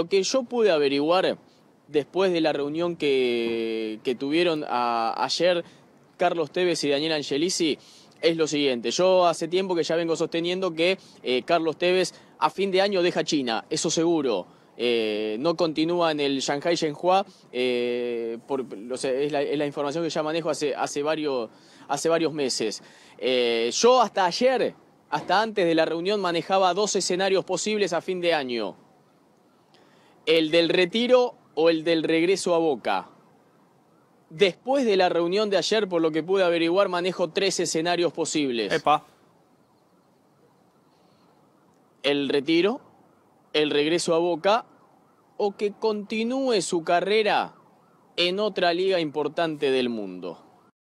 Lo que yo pude averiguar después de la reunión que, tuvieron ayer Carlos Tevez y Daniel Angelisi es lo siguiente. Yo hace tiempo que ya vengo sosteniendo que eh, Carlos Tevez a fin de año deja China, eso seguro. Eh, no continúa en el Shanghai Shenhua, eh, es, la, información que ya manejo hace, varios, hace varios meses. yo hasta ayer, hasta antes de la reunión, manejaba dos escenarios posibles a fin de año. ¿El del retiro o el del regreso a Boca? Después de la reunión de ayer, por lo que pude averiguar, manejo tres escenarios posibles. Epa. El retiro, el regreso a Boca o que continúe su carrera en otra liga importante del mundo.